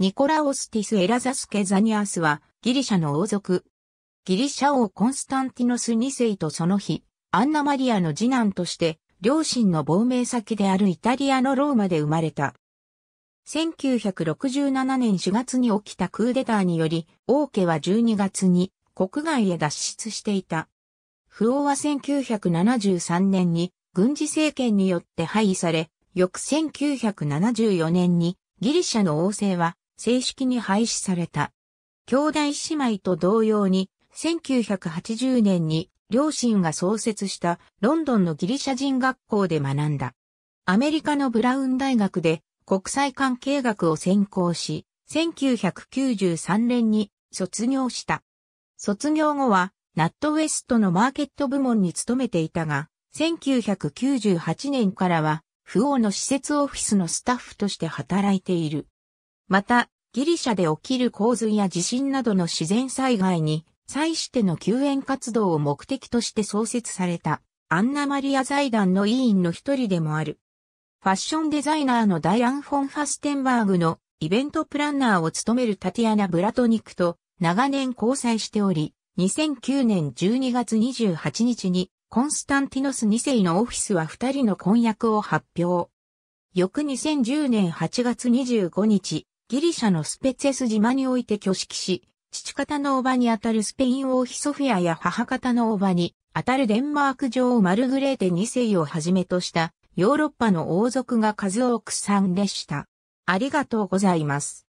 ニコラオス・ティス・エラザス・ケザニアスは、ギリシャの王族。ギリシャ王コンスタンティノス2世とその日、アンナ・マリアの次男として、両親の亡命先であるイタリアのローマで生まれた。1967年4月に起きたクーデターにより、王家は12月に国外へ脱出していた。不王は1973年に軍事政権によって廃位され、翌1974年にギリシャの王政は正式に廃止された。兄弟姉妹と同様に、1980年に両親が創設したロンドンのギリシャ人学校で学んだ。アメリカのブラウン大学で国際関係学を専攻し、1993年に卒業した。卒業後は、ナットウェストのマーケット部門に勤めていたが、1998年からは、不王の施設オフィスのスタッフとして働いている。また、ギリシャで起きる洪水や地震などの自然災害に、際しての救援活動を目的として創設された、アンナマリア財団の委員の一人でもある。ファッションデザイナーのダイアン・フォン・ファステンバーグのイベントプランナーを務めるタティアナ・ブラトニックと長年交際しており、2009年12月28日にコンスタンティノス2世のオフィスは2人の婚約を発表。翌2010年8月25日、ギリシャのスペツェス島において挙式し、父方の叔母にあたるスペイン王妃ソフィアや母方の叔母にあたるデンマーク女王マルグレーテ2世をはじめとしたヨーロッパの王族が数多く参列した。ありがとうございます。